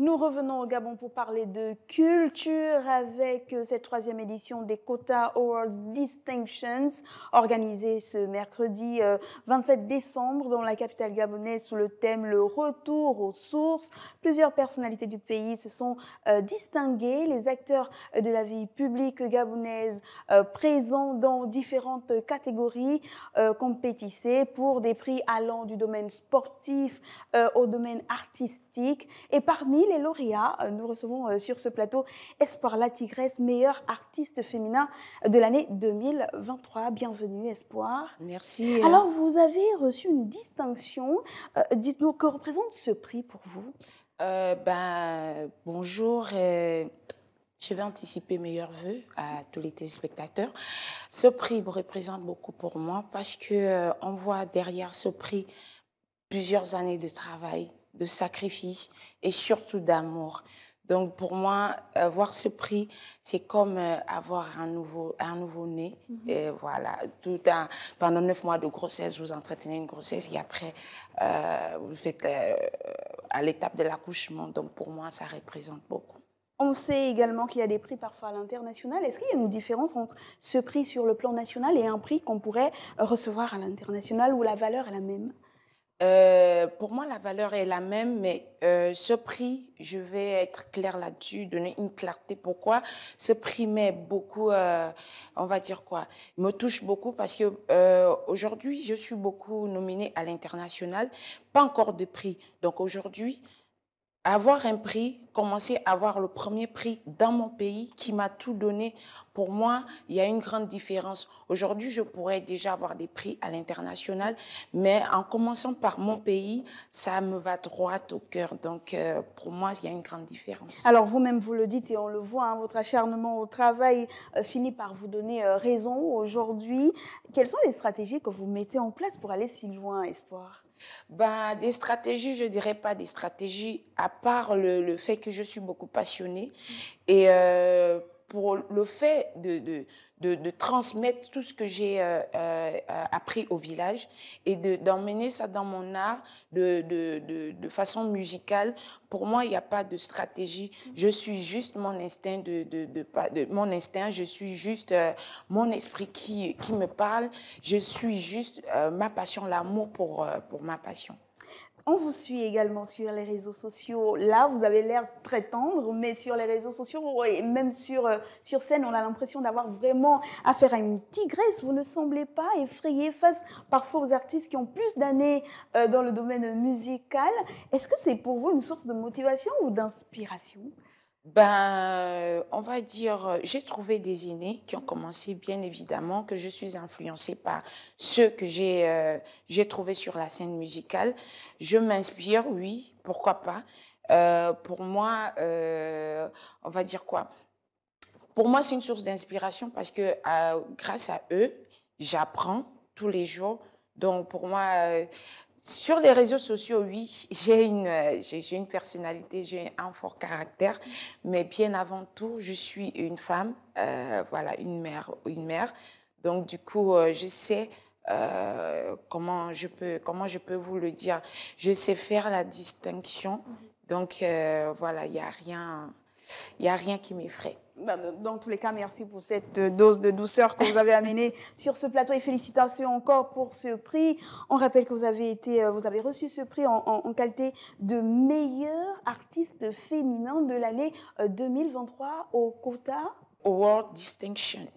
Nous revenons au Gabon pour parler de culture avec euh, cette troisième édition des Quota Awards Distinctions organisée ce mercredi 27 euh, décembre dans la capitale gabonaise sous le thème Le retour aux sources. Plusieurs personnalités du pays se sont euh, distinguées, les acteurs de la vie publique gabonaise présents dans différentes catégories compétissaient pour des prix allant du domaine sportif au domaine artistique. Et parmi les lauréats. Euh, nous recevons euh, sur ce plateau Espoir La Tigresse, meilleure artiste féminin de l'année 2023. Bienvenue Espoir. Merci. Alors vous avez reçu une distinction. Euh, dites-nous, que représente ce prix pour vous ben Bonjour. Je vais anticiper meilleurs voeux à tous les téléspectateurs. Ce prix représente beaucoup pour moi parce que on voit derrière ce prix plusieurs années de travail, de sacrifice et surtout d'amour. Donc pour moi, avoir ce prix, c'est comme euh, avoir un nouveau un nouveau né. Mhm. Et voilà, tout un, pendant neuf mois de grossesse, vous entretenez une grossesse et après euh, vous êtes euh, à l'étape de l'accouchement. Donc pour moi, ça représente beaucoup. On sait également qu'il y a des prix parfois à l'international. Est-ce qu'il y a une différence entre ce prix sur le plan national et un prix qu'on pourrait recevoir à l'international où la valeur est la même euh, pour moi, la valeur est la même, mais euh, ce prix, je vais être claire là-dessus, donner une clarté. Pourquoi ce prix m'est beaucoup, euh, on va dire quoi, me touche beaucoup parce que aujourd'hui, je suis beaucoup nominée à l'international, pas encore de prix. Donc aujourd'hui, avoir un prix commencer à avoir le premier prix dans mon pays qui m'a tout donné. Pour moi, il y a une grande différence. Aujourd'hui, je pourrais déjà avoir des prix à l'international, mais en commençant par mon pays, ça me va droit au cœur. Donc, euh, pour moi, il y a une grande différence. Alors, vous-même, vous le dites et on le voit, hein, votre acharnement au travail euh, finit par vous donner euh, raison aujourd'hui. Quelles sont les stratégies que vous mettez en place pour aller si loin, Espoir bah, des stratégies, je dirais pas des stratégies, à part le, le fait que je suis beaucoup passionnée. Et euh, pour le fait de, de, de, transmettre tout ce que j'ai euh, euh, appris au village et d'emmener ça dans mon art de, façon musicale, pour moi, il n'y a pas de stratégie. Je suis juste mon instinct, de, mon instinct je suis juste mon esprit qui, qui me parle, je suis juste ma passion, l'amour pour, pour ma passion. On vous suit également sur les réseaux sociaux. Là, vous avez l'air très tendre, mais sur les réseaux sociaux et même euh, sur, scène, on a l'impression d'avoir vraiment affaire à une tigresse. Vous ne semblez pas effrayé face parfois aux artistes qui ont plus d'années euh, dans le domaine musical. Est-ce que c'est pour vous une source de motivation ou d'inspiration ben, on va dire, euh, j'ai trouvé des aînés qui ont commencé, bien évidemment, que je suis influencée par ceux que j'ai euh, trouvés sur la scène musicale. Je m'inspire, oui, pourquoi pas. Euh, pour moi, on va dire quoi Pour moi, c'est une source d'inspiration parce que grâce à eux, j'apprends tous les jours. Donc, pour moi, sur les réseaux sociaux, oui, j'ai une, euh, j'ai une personnalité, j'ai un fort caractère, mais bien avant tout, je suis une femme, euh, voilà, une mère, une mère. Donc du coup, euh, je sais comment je peux, comment je peux vous le dire, je sais faire la distinction. Mhm. Donc voilà, il y a rien, il y a rien qui m'effraie. Bah, bah, dans tous les cas, merci pour cette euh, dose de douceur que vous avez amenée sur ce plateau et félicitations encore pour ce prix. On rappelle que vous avez été, euh, vous avez reçu ce prix en, qualité de meilleur artiste féminin de l'année 2023 euh, au quota Award Distinction.